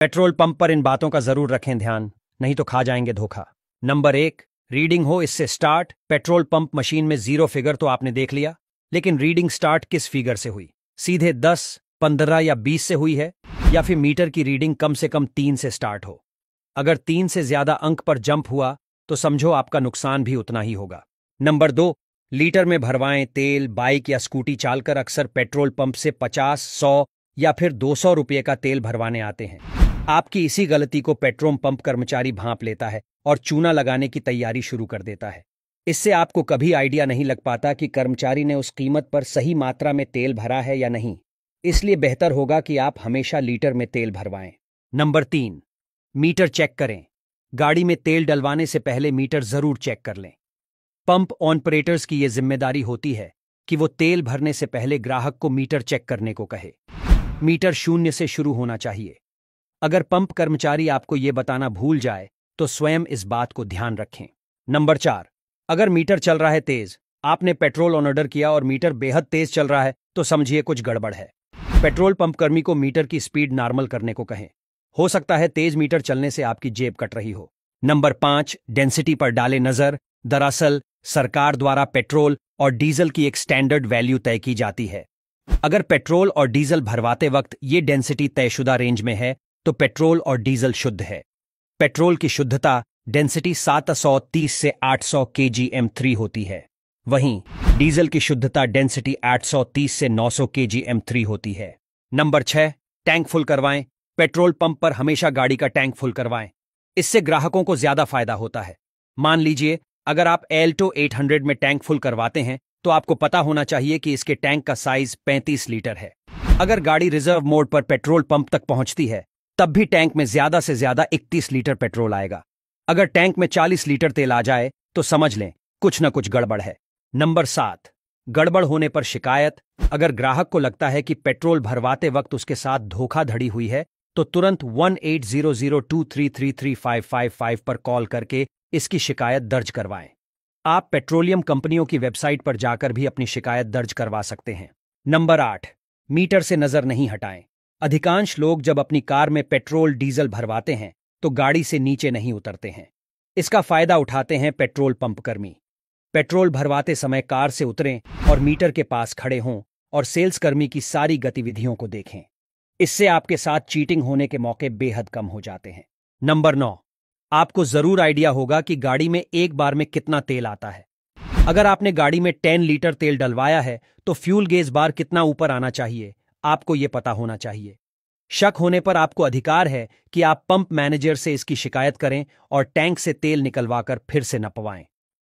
petrol pump पर इन बातों का जरूर रखें ध्यान नहीं तो खा जाएंगे धोखा नंबर एक रीडिंग हो इससे स्टार्ट पेट्रोल पंप मशीन में जीरो फिगर तो आपने देख लिया लेकिन रीडिंग स्टार्ट किस फिगर से हुई सीधे दस पंद्रह या बीस से हुई है या फिर मीटर की रीडिंग कम से कम तीन से स्टार्ट हो अगर तीन से ज्यादा अंक पर जंप हुआ तो समझो आपका नुकसान भी उतना ही होगा नंबर दो लीटर में भरवाएं तेल बाइक या स्कूटी चालकर अक्सर पेट्रोल पंप से 50, 100 या फिर 200 रुपये का तेल भरवाने आते हैं आपकी इसी गलती को पेट्रोल पंप कर्मचारी भांप लेता है और चूना लगाने की तैयारी शुरू कर देता है इससे आपको कभी आइडिया नहीं लग पाता कि कर्मचारी ने उस कीमत पर सही मात्रा में तेल भरा है या नहीं इसलिए बेहतर होगा कि आप हमेशा लीटर में तेल भरवाएं नंबर तीन मीटर चेक करें गाड़ी में तेल डलवाने से पहले मीटर जरूर चेक कर लें पंप ऑनपरेटर्स की ये जिम्मेदारी होती है कि वो तेल भरने से पहले ग्राहक को मीटर चेक करने को कहे मीटर शून्य से शुरू होना चाहिए अगर पंप कर्मचारी आपको ये बताना भूल जाए तो स्वयं इस बात को ध्यान रखें नंबर चार अगर मीटर चल रहा है तेज आपने पेट्रोल ऑनऑर्डर किया और मीटर बेहद तेज चल रहा है तो समझिए कुछ गड़बड़ है पेट्रोल पंप कर्मी को मीटर की स्पीड नॉर्मल करने को कहें हो सकता है तेज मीटर चलने से आपकी जेब कट रही हो नंबर पांच डेंसिटी पर डाले नजर दरअसल सरकार द्वारा पेट्रोल और डीजल की एक स्टैंडर्ड वैल्यू तय की जाती है अगर पेट्रोल और डीजल भरवाते वक्त ये डेंसिटी तयशुदा रेंज में है तो पेट्रोल और डीजल शुद्ध है पेट्रोल की शुद्धता डेंसिटी 730 से 800 थ्री होती है वहीं डीजल की शुद्धता डेंसिटी 830 से 900 थ्री होती है नंबर छह टैंक फुल करवाएं पेट्रोल पंप पर हमेशा गाड़ी का टैंक फुल करवाएं इससे ग्राहकों को ज्यादा फायदा होता है मान लीजिए अगर आप एल्टो 800 में टैंक फुल करवाते हैं तो आपको पता होना चाहिए कि इसके टैंक का साइज 35 लीटर है अगर गाड़ी रिजर्व मोड पर पेट्रोल पंप तक पहुंचती है तब भी टैंक में ज्यादा से ज्यादा 31 लीटर पेट्रोल आएगा अगर टैंक में 40 लीटर तेल आ जाए तो समझ लें कुछ न कुछ गड़बड़ है नंबर सात गड़बड़ होने पर शिकायत अगर ग्राहक को लगता है कि पेट्रोल भरवाते वक्त उसके साथ धोखाधड़ी हुई है तो तुरंत वन पर कॉल करके इसकी शिकायत दर्ज करवाएं आप पेट्रोलियम कंपनियों की वेबसाइट पर जाकर भी अपनी शिकायत दर्ज करवा सकते हैं नंबर आठ मीटर से नजर नहीं हटाएं अधिकांश लोग जब अपनी कार में पेट्रोल डीजल भरवाते हैं तो गाड़ी से नीचे नहीं उतरते हैं इसका फायदा उठाते हैं पेट्रोल पंप कर्मी पेट्रोल भरवाते समय कार से उतरें और मीटर के पास खड़े हों और सेल्स कर्मी की सारी गतिविधियों को देखें इससे आपके साथ चीटिंग होने के मौके बेहद कम हो जाते हैं नंबर नौ आपको जरूर आइडिया होगा कि गाड़ी में एक बार में कितना तेल आता है अगर आपने गाड़ी में 10 लीटर तेल डलवाया है तो फ्यूल गेज बार कितना ऊपर आना चाहिए आपको यह पता होना चाहिए शक होने पर आपको अधिकार है कि आप पंप मैनेजर से इसकी शिकायत करें और टैंक से तेल निकलवाकर फिर से नपवाएं